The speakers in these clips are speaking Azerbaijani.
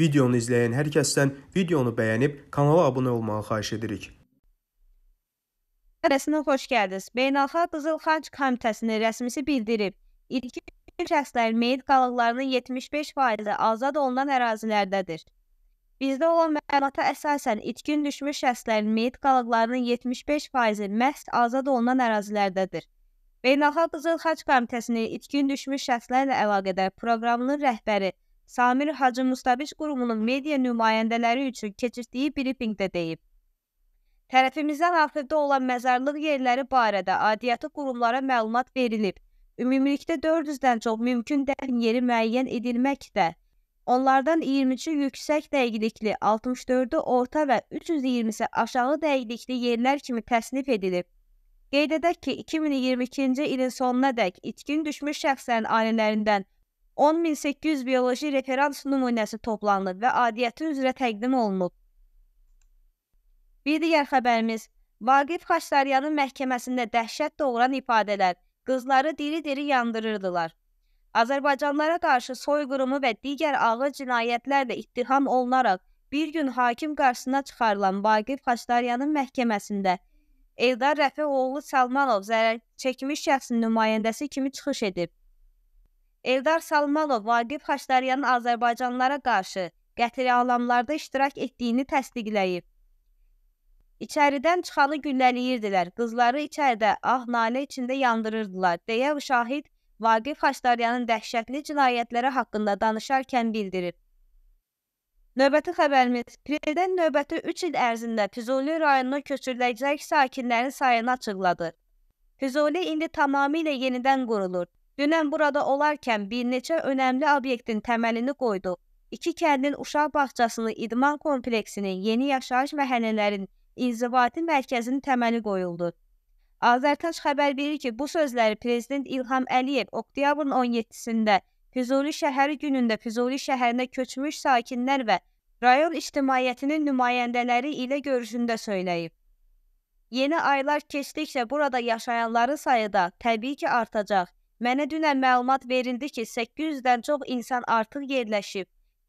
Videonu izləyən hər kəsdən videonu bəyənib kanala abunə olmağı xahiş edirik. Rəsminə xoş gəldiniz. Beynəlxalq Qızıl Xanç Komitəsinin rəsmisi bildirib, ilki şəxslərin meyit qalıqlarının 75%-i azad olunan ərazilərdədir. Bizdə olan məlumata əsasən itkin düşmüş şəxslərin meyit qalıqlarının 75%-i məhz azad olunan ərazilərdədir. Beynəlxalq Qızıl Xaç Komitəsinin itkin düşmüş şəxslərlə əlaqədar proqramının rəhbəri Samir Hacı Mustabiş qurumunun media nümayəndələri üçün keçirdiyi brifinqdə deyib. Tərəfimizdən axırda olan məzarlıq yerləri barədə adiyyatı qurumlara məlumat verilib. Ümumilikdə 400-dən çox mümkün dəfn yeri müəyyən edilməkdə. Onlardan 23-ü yüksək dəqiqlikli, 64-ü orta və 320-si aşağı dəqiqlikli yerlər kimi təsnif edilib. Qeyd edək ki, 2022-ci ilin sonuna dək itkin düşmüş şəxslərin ailələrindən 10800 bioloji referans nümunəsi toplanılıb və adiyyəti üzrə təqdim olunub. Bir digər xəbərimiz Vaqif Xaçlaryanın məhkəməsində dəhşət doğuran ifadələr, qızları diri-diri yandırırdılar. Azərbaycanlara qarşı soyqırımı və digər ağır cinayətlərlə ittiham olunaraq bir gün hakim qarşısına çıxarılan Vaqif Xaçlaryanın məhkəməsində Eldar Rəfi oğlu Salmanov zərər çəkmiş şəxsin nümayəndəsi kimi çıxış edib. Eldar Salmanov Vaqif Xaçlaryanın azərbaycanlılara qarşı qətliamlarda iştirak etdiyini təsdiqləyib. İçəridən çıxalı güllələyirdilər, qızları içəridə ah nalə içində yandırırdılar, deyə şahid Vaqif Xaçlaryanın dəhşətli cinayətləri haqqında danışarkən bildirib. Növbəti xəbərimiz, Prezident növbəti 3 il ərzində Füzuli rayonuna köçürüləcək sakinlərin sayını açıqladı. Füzuli indi tamamilə yenidən qurulur. Dünən burada olarkən bir neçə önəmli obyektin təməlini qoyduq. İki kəndin uşaq bağçasını, idman kompleksini, yeni yaşayış məhəllələrin inzibati mərkəzinin təməli qoyuldu. Azərtaş xəbər verir ki, bu sözləri Prezident İlham Əliyev oktyabrın 17-sində Füzuli şəhəri günündə Füzuli şəhərinə köçmüş sakinlər və rayon ictimaiyyətinin nümayəndələri ilə görüşündə söyləyib. Yeni aylar keçdikcə burada yaşayanların sayı da təbii ki artacaq. Mənə dünən məlumat verildi ki, 800-dən çox insan artıq yerləşib.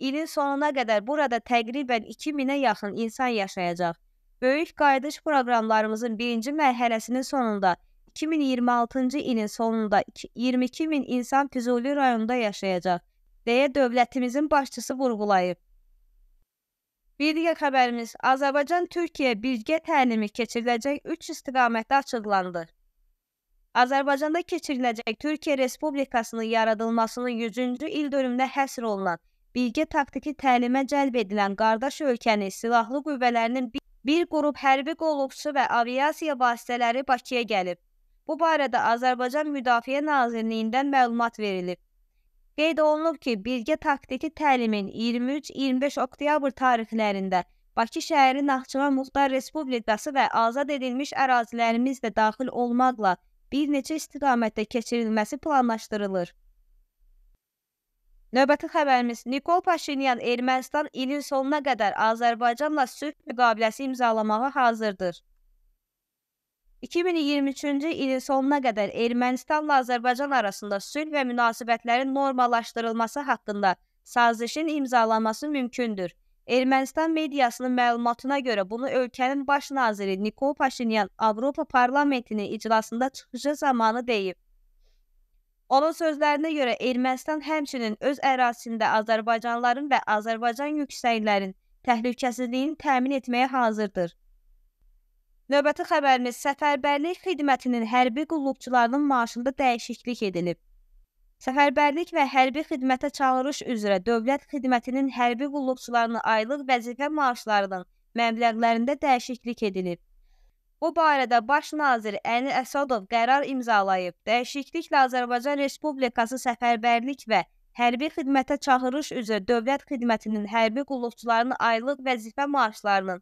İlin sonuna qədər burada təqribən 2000-ə yaxın insan yaşayacaq. Böyük qayıdış proqramlarımızın birinci mərhələsinin sonunda 2026-cı ilin sonunda 22 min insan Füzuli rayonunda yaşayacaq, deyə dövlətimizin başçısı vurğulayıb. Bir digər xəbərimiz Azərbaycan-Türkiyə birgə təlimi keçiriləcək 3 istiqamətdə açıqlandı. Azərbaycanda keçiriləcək Türkiyə Respublikasının yaradılmasının 100-cü il dönümünə həsr olunan bilgi taktiki təlimə cəlb edilən qardaş ölkənin silahlı qüvvələrinin bir qrup hərbi qulluqçu və aviasiya vasitələri Bakıya gəlib. Bu barədə Azərbaycan Müdafiə Nazirliyindən məlumat verilib. Qeyd olunub ki, birgə taktiki təlimin 23-25 oktyabr tarixlərində Bakı şəhəri Naxçıvan Muxtar Respublikası və azad edilmiş ərazilərimiz də daxil olmaqla bir neçə istiqamətdə keçirilməsi planlaşdırılır. Növbəti xəbərimiz Nikol Paşinyan Ermənistan ilin sonuna qədər Azərbaycanla sülh müqaviləsi imzalamağa hazırdır. 2023-cü ilin sonuna qədər Ermənistanla Azərbaycan arasında sülh və münasibətlərin normallaşdırılması haqqında sazişin imzalanması mümkündür. Ermənistan mediasının məlumatına görə bunu ölkənin baş naziri Nikol Paşinyan Avropa Parlamentinin iclasında çıxışı zamanı deyib. Onun sözlərinə görə Ermənistan həmçinin öz ərazisində Azərbaycanlıların və Azərbaycan yüksəklərin təhlükəsizliyini təmin etməyə hazırdır. Növbəti xəbərimiz səfərbərlik xidmətinin hərbi qulluqçularının maaşında dəyişiklik edilib. Səfərbərlik və hərbi xidmətə çağırış üzrə dövlət xidmətinin hərbi qulluqçularına aylıq vəzifə maaşlarının məbləğlərində dəyişiklik edilib. Bu barədə Baş nazir Əli Əsədov qərar imzalayıb. Dəyişikliklə Azərbaycan Respublikası səfərbərlik və hərbi xidmətə çağırış üzrə dövlət xidmətinin hərbi qulluqçularının aylıq vəzifə maaşlarının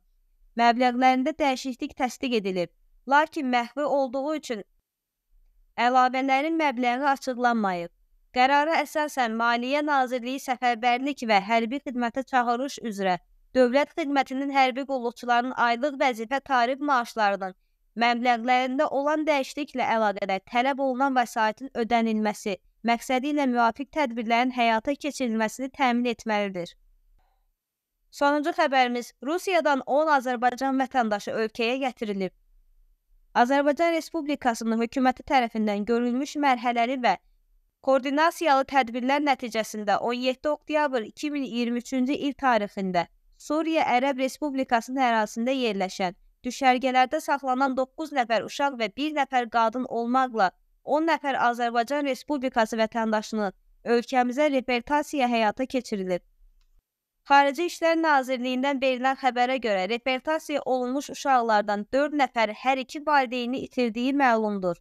məbləğlərində dəyişiklik təsdiq edilib. Lakin məhv olduğu üçün əlavələrin məbləği açıqlanmayıb. Qərara əsasən Maliyyə Nazirliyi səfərbərlik və hərbi xidmətə çağırış üzrə dövlət xidmətinin hərbi qulluqçularının aylıq vəzifə tarif maaşlarının məbləğlərində olan dəyişikliklə əlaqədar tələb olunan vəsaitin ödənilməsi məqsədi ilə müvafiq tədbirlərin həyata keçirilməsini təmin etməlidir. Sonuncu xəbərimiz Rusiyadan 10 Azərbaycan vətəndaşı ölkəyə gətirilib. Azərbaycan Respublikasının hökuməti tərəfindən görülmüş mərhələli və Koordinasiyalı tədbirlər nəticəsində 17 oktyabr 2023-cü il tarixində Suriya Ərəb Respublikasının ərazisində yerləşən düşərgələrdə saxlanan 9 nəfər uşaq və 1 nəfər qadın olmaqla 10 nəfər Azərbaycan Respublikası vətəndaşının ölkəmizə repertasiya həyata keçirilib. Xarici İşlər Nazirliyindən verilən xəbərə görə repertasiya olunmuş uşaqlardan 4 nəfər hər iki valideyni itirdiyi məlumdur.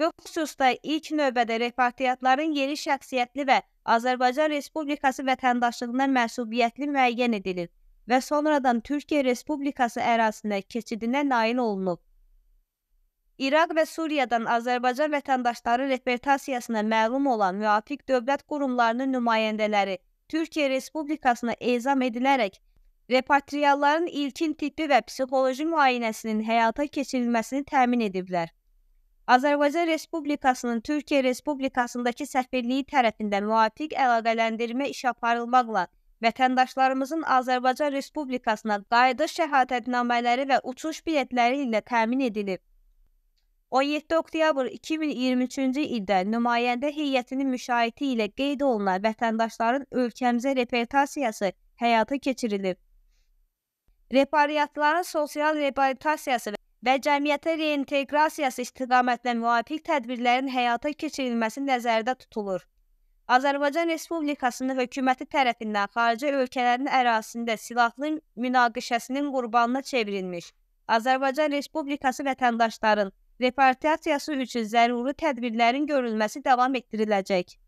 Bu xüsusda ilk növbədə repatriatların yeri şəxsiyyətli və Azərbaycan Respublikası vətəndaşlığına məsuliyyətli müəyyən edilir və sonradan Türkiyə Respublikası ərazisində keçidinə nail olunub. İraq və Suriyadan Azərbaycan vətəndaşları repatriasiyasına məlum olan müvafiq dövlət qurumlarının nümayəndələri Türkiyə Respublikasına ezam edilərək repatriyaların ilkin tibbi və psixoloji müayinəsinin həyata keçirilməsini təmin ediblər. Azərbaycan Respublikasının Türkiyə Respublikasındakı səfirliyi tərəfindən müvafiq əlaqələndirmə işi aparılmaqla vətəndaşlarımızın Azərbaycan Respublikasına qayıdış şəhadətnamələri və uçuş biletləri ilə təmin edilib. 17 oktyabr 2023-cü ildə nümayəndə heyətinin müşayiəti ilə qeyd olunan vətəndaşların ölkəmizə repatriasiyası həyata keçirilib. Repariyatların sosial reabilitasiyası və cəmiyyətə reinteqrasiyası istiqamətinə müvafiq tədbirlərin həyata keçirilməsi nəzərdə tutulur. Azərbaycan Respublikasının hökuməti tərəfindən xarici ölkələrin ərazisində silahlı münaqişəsinin qurbanına çevrilmiş Azərbaycan Respublikası vətəndaşların repatriasiyası üçün zəruri tədbirlərin görülməsi davam etdiriləcək.